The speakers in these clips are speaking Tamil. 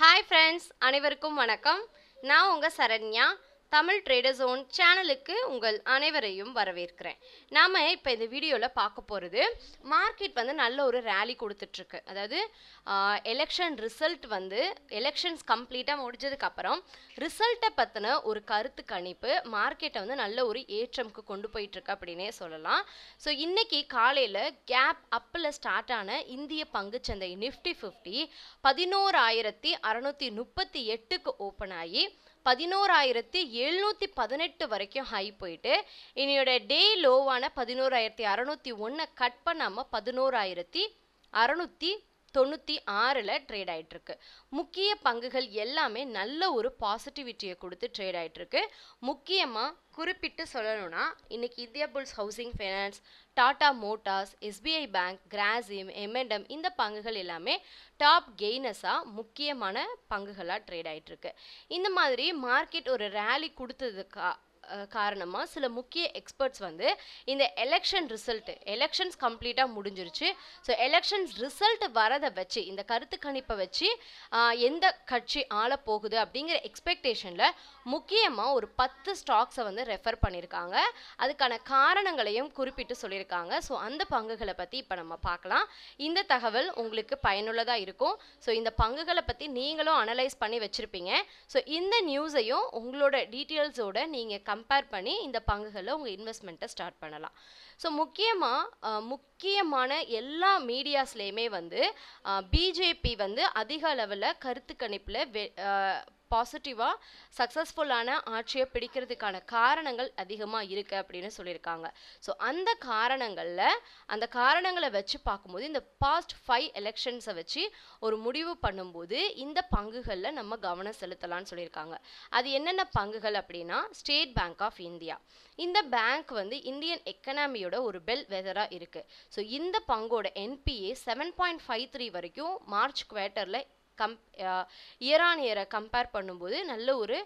ஹாய் ஃப்ரெண்ட்ஸ் அனைவருக்கும் வணக்கம் நான் உங்கள் சரண்யா தமிழ் ட்ரேடர் ஜோன் சேனலுக்கு உங்கள் அனைவரையும் வரவேற்கிறேன் நாம் இப்போ இந்த வீடியோவில் பார்க்க போகிறது மார்க்கெட் வந்து நல்ல ஒரு ரேலி கொடுத்துட்ருக்கு அதாவது எலெக்ஷன் ரிசல்ட் வந்து எலெக்ஷன்ஸ் கம்ப்ளீட்டாக முடிஞ்சதுக்கப்புறம் ரிசல்ட்டை பற்றின ஒரு கருத்து கணிப்பு மார்க்கெட்டை வந்து நல்ல ஒரு ஏற்றம்க்கு கொண்டு போயிட்டுருக்கு அப்படின்னே சொல்லலாம் ஸோ இன்றைக்கி காலையில் கேப் அப்பில் ஸ்டார்ட் ஆன இந்திய பங்குச்சந்தை நிஃப்டி ஃபிஃப்டி பதினோராயிரத்தி அறநூற்றி முப்பத்தி எட்டுக்கு ஓப்பன் ஆகி பதினோராயிரத்தி எழுநூற்றி பதினெட்டு வரைக்கும் ஹை போயிட்டு இனியோட டே லோவான பதினோராயிரத்தி அறநூற்றி ஒன்றை கட் பண்ணாமல் பதினோராயிரத்தி அறநூற்றி தொண்ணூற்றி ஆறில் ட்ரேட் ஆகிட்டுருக்கு முக்கிய பங்குகள் எல்லாமே நல்ல ஒரு பாசிட்டிவிட்டியை கொடுத்து ட்ரேட் ஆகிட்டுருக்கு முக்கியமாக குறிப்பிட்டு சொல்லணும்னா இன்றைக்கி Indiabulls Housing Finance Tata Motors SBI bank Grasim momentum இந்த பங்குகள் எல்லாமே டாப் கெய்னஸாக முக்கியமான பங்குகளாக ட்ரேட் ஆகிட்டுருக்கு இந்த மாதிரி மார்க்கெட் ஒரு ரேலி கொடுத்ததுக்கா காரணமாக சில முக்கிய எக்ஸ்பர்ட்ஸ் வந்து இந்த எலெக்ஷன் ரிசல்ட்டு எலெக்ஷன்ஸ் கம்ப்ளீட்டாக முடிஞ்சிருச்சு ஸோ எலெக்ஷன்ஸ் ரிசல்ட் வரதை வச்சு இந்த கருத்து கணிப்பை வச்சு எந்த கட்சி ஆள போகுது அப்படிங்கிற எக்ஸ்பெக்டேஷனில் முக்கியமாக ஒரு பத்து ஸ்டாக்ஸை வந்து ரெஃபர் பண்ணியிருக்காங்க அதுக்கான காரணங்களையும் குறிப்பிட்டு சொல்லியிருக்காங்க ஸோ அந்த பங்குகளை பற்றி இப்போ நம்ம பார்க்கலாம் இந்த தகவல் உங்களுக்கு பயனுள்ளதாக இருக்கும் ஸோ இந்த பங்குகளை பற்றி நீங்களும் அனலைஸ் பண்ணி வச்சுருப்பீங்க ஸோ இந்த நியூஸையும் உங்களோட டீட்டெயில்ஸோட நீங்கள் கம்பேர் பண்ணி இந்த பங்குகளில் உங்கள் இன்வெஸ்ட்மெண்ட்டை ஸ்டார்ட் பண்ணலாம் ஸோ முக்கியமாக முக்கியமான எல்லா மீடியாஸ்லேயுமே வந்து பிஜேபி வந்து அதிக அளவில் கருத்து கணிப்பில் வெ பாசிட்டிவாக சக்ஸஸ்ஃபுல்லான ஆட்சியை பிடிக்கிறதுக்கான காரணங்கள் அதிகமாக இருக்குது அப்படின்னு சொல்லியிருக்காங்க ஸோ அந்த காரணங்களில் அந்த காரணங்களை வச்சு பார்க்கும்போது இந்த பாஸ்ட் ஃபைவ் எலெக்ஷன்ஸை வச்சு ஒரு முடிவு பண்ணும்போது இந்த பங்குகளில் நம்ம கவனம் செலுத்தலாம்னு சொல்லியிருக்காங்க அது என்னென்ன பங்குகள் அப்படின்னா ஸ்டேட் பேங்க் ஆஃப் இந்தியா இந்த பேங்க் வந்து இந்தியன் எக்கனாமியோட ஒரு பெல் வெதராக இருக்குது ஸோ இந்த பங்கோட NPA seven point five three வரைக்கும் மார்ச் குவார்ட்டரில் கம் இயர் ஆன் இயரை கம்பேர் பண்ணும்போது நல்ல ஒரு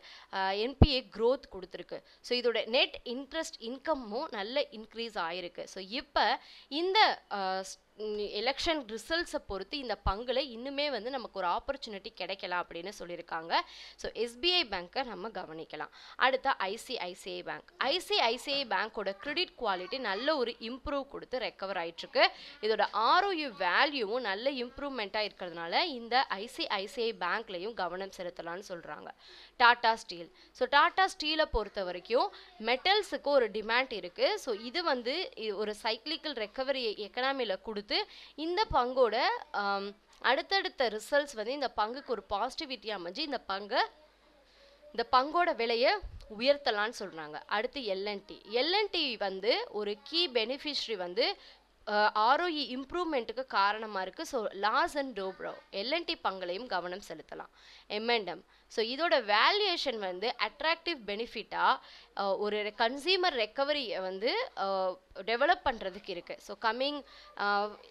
என்பிஏ க்ரோத் கொடுத்துருக்கு ஸோ இதோட நெட் இன்ட்ரெஸ்ட் இன்கம்மும் நல்ல இன்க்ரீஸ் ஆகிருக்கு ஸோ இப்போ இந்த எலெக்ஷன் ரிசல்ட்ஸை பொறுத்து இந்த பங்கில் இன்னுமே வந்து நமக்கு ஒரு ஆப்பர்ச்சுனிட்டி கிடைக்கலாம் அப்படின்னு சொல்லியிருக்காங்க ஸோ எஸ்பிஐ பேங்க்கை நம்ம கவனிக்கலாம் அடுத்த ஐசிஐசிஐ பேங்க் ஐசிஐசிஐ பேங்க்கோட கிரெடிட் குவாலிட்டி நல்ல ஒரு இம்ப்ரூவ் கொடுத்து ரெக்கவர் ஆகிட்டுருக்கு இதோட ஆர்ஓயு வேல்யூவும் நல்ல இம்ப்ரூவ்மெண்ட்டாக இருக்கிறதுனால இந்த ஐசிஐசிஐ பேங்க்லையும் கவனம் செலுத்தலாம்னு சொல்கிறாங்க டாடா ஸ்டீல் ஸோ டாடா ஸ்டீலை பொறுத்த வரைக்கும் மெட்டல்ஸுக்கு ஒரு டிமாண்ட் இருக்குது ஸோ இது வந்து ஒரு சைக்கிளிக்கல் ரெக்கவரி எக்கனாமியில் கொடு கொடுத்து இந்த பங்கோட அடுத்தடுத்த ரிசல்ட்ஸ் வந்து இந்த பங்குக்கு ஒரு பாசிட்டிவிட்டி அமைஞ்சு இந்த பங்கை இந்த பங்கோட விலையை உயர்த்தலான்னு சொல்கிறாங்க அடுத்து எல்என்டி எல்என்டி வந்து ஒரு கீ பெனிஃபிஷரி வந்து ஆர்ஓஇ இம்ப்ரூவ்மெண்ட்டுக்கு காரணமாக இருக்குது so Larsen and Toubro LNT பங்களையும் கவனம் செலுத்தலாம் எம்என்டம் ஸோ இதோட வேல்யூஷன் வந்து அட்ராக்டிவ் பெனிஃபிட்டாக ஒரு கன்சியூமர் ரெக்கவரி வந்து டெவலப் பண்ணுறதுக்கு இருக்குது ஸோ கம்மிங்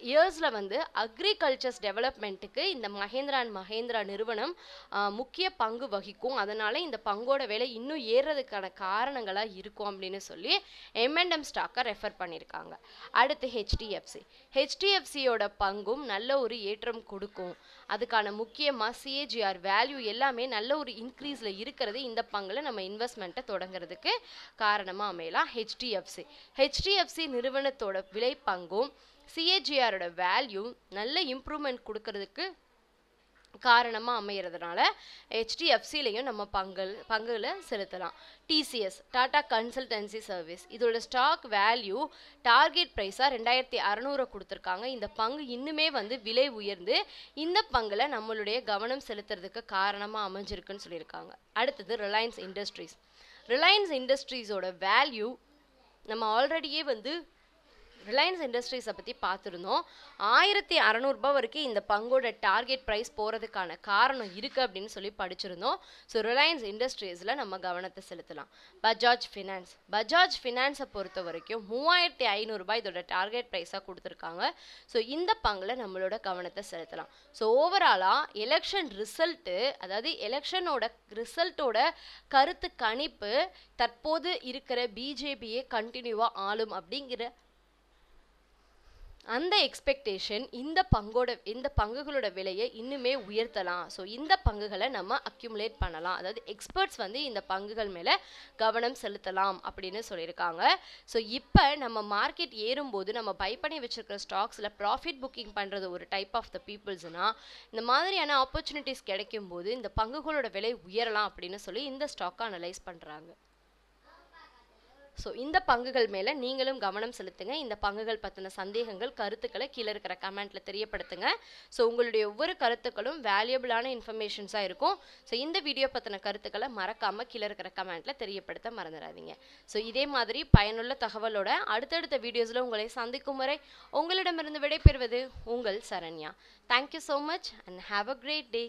இயர்ஸில் வந்து அக்ரிகல்ச்சர்ஸ் டெவலப்மெண்ட்டுக்கு இந்த மஹேந்திரா அண்ட் மஹேந்திரா நிறுவனம் முக்கிய பங்கு வகிக்கும் அதனால் இந்த பங்கோட விலை இன்னும் ஏறுறதுக்கான காரணங்களாக இருக்கும் அப்படின்னு சொல்லி எம்என்டம் ஸ்டாக்கை ரெஃபர் பண்ணியிருக்காங்க அடுத்து ஹெச்டி ஹெச்டிஎஃப்சி ஹெச்டிஎஃப்சியோட பங்கும் நல்ல ஒரு ஏற்றம் கொடுக்கும் அதுக்கான முக்கியமாக சிஏஜிஆர் வேல்யூ எல்லாமே நல்ல ஒரு இன்க்ரீஸில் இருக்கிறது இந்த பங்கில் நம்ம இன்வெஸ்ட்மெண்ட்டை தொடங்குறதுக்கு காரணமாக அமையலாம் ஹெச்டிஎஃப்சி ஹெச்டிஎஃப்சி நிறுவனத்தோட விலை பங்கும் சிஏஜிஆரோட வேல்யூ நல்ல இம்ப்ரூவ்மெண்ட் கொடுக்கறதுக்கு காரணமாக அமைகிறதுனால ஹெச்டிஎஃப்சிலையும் நம்ம பங்கு பங்குல செலுத்தலாம் டிசிஎஸ் டாடா கன்சல்டன்சி சர்வீஸ் இதோட ஸ்டாக் வேல்யூ டார்கெட் ப்ரைஸாக ரெண்டாயிரத்தி அறநூறு கொடுத்துருக்காங்க இந்த பங்கு இன்னுமே வந்து விலை உயர்ந்து இந்த பங்கில் நம்மளுடைய கவனம் செலுத்துறதுக்கு காரணமாக அமைஞ்சிருக்குன்னு சொல்லியிருக்காங்க அடுத்தது ரிலையன்ஸ் இண்டஸ்ட்ரீஸ் ரிலையன்ஸ் இண்டஸ்ட்ரீஸோட வேல்யூ நம்ம ஆல்ரெடியே வந்து ரிலையன்ஸ் இண்டஸ்ட்ரீஸை பற்றி பார்த்துருந்தோம் ஆயிரத்தி அறநூறுபா வரைக்கும் இந்த பங்கோட டார்கெட் ப்ரைஸ் போகிறதுக்கான காரணம் இருக்குது அப்படின்னு சொல்லி படிச்சிருந்தோம் ஸோ ரிலையன்ஸ் இண்டஸ்ட்ரீஸில் நம்ம கவனத்தை செலுத்தலாம் பஜாஜ் ஃபினான்ஸ் பஜாஜ் ஃபினான்ஸை பொறுத்த வரைக்கும் மூவாயிரத்தி ஐநூறுரூபா இதோட டார்கெட் ப்ரைஸாக கொடுத்துருக்காங்க ஸோ இந்த பங்கில் நம்மளோட கவனத்தை செலுத்தலாம் ஸோ ஓவராலாக எலெக்ஷன் ரிசல்ட்டு அதாவது எலெக்ஷனோட ரிசல்ட்டோட கருத்து கணிப்பு தற்போது இருக்கிற பிஜேபியே கண்டினியூவாக ஆளும் அப்படிங்கிற அந்த எக்ஸ்பெக்டேஷன் இந்த பங்கோட இந்த பங்குகளோட விலையை இன்னுமே உயர்த்தலாம் ஸோ இந்த பங்குகளை நம்ம அக்யூமுலேட் பண்ணலாம் அதாவது எக்ஸ்பர்ட்ஸ் வந்து இந்த பங்குகள் மேலே கவனம் செலுத்தலாம் அப்படின்னு சொல்லியிருக்காங்க ஸோ இப்போ நம்ம மார்க்கெட் ஏறும்போது நம்ம பை பண்ணி வச்சுருக்கிற ஸ்டாக்ஸில் ப்ராஃபிட் புக்கிங் பண்ணுறது ஒரு டைப் ஆஃப் த பீப்புள்ஸ்னால் இந்த மாதிரியான ஆப்பர்ச்சுனிட்டிஸ் கிடைக்கும்போது இந்த பங்குகளோட விலை உயரலாம் அப்படின்னு சொல்லி இந்த ஸ்டாக்கை அனலைஸ் பண்ணுறாங்க ஸோ இந்த பங்குகள் மேலே நீங்களும் கவனம் செலுத்துங்க இந்த பங்குகள் பற்றின சந்தேகங்கள் கருத்துக்களை கீழே இருக்கிற கமெண்ட்டில் தெரியப்படுத்துங்க ஸோ உங்களுடைய ஒவ்வொரு கருத்துக்களும் வேல்யூபிளான இன்ஃபர்மேஷன்ஸாக இருக்கும் ஸோ இந்த வீடியோ பற்றின கருத்துக்களை மறக்காமல் கீழே இருக்கிற கமெண்ட்டில் தெரியப்படுத்த மறந்துடாதீங்க ஸோ இதே மாதிரி பயனுள்ள தகவலோட அடுத்தடுத்த வீடியோஸில் உங்களை சந்திக்கும் வரை உங்களிடமிருந்து விடைபெறுவது உங்கள் Saranya thank you so much and have a great day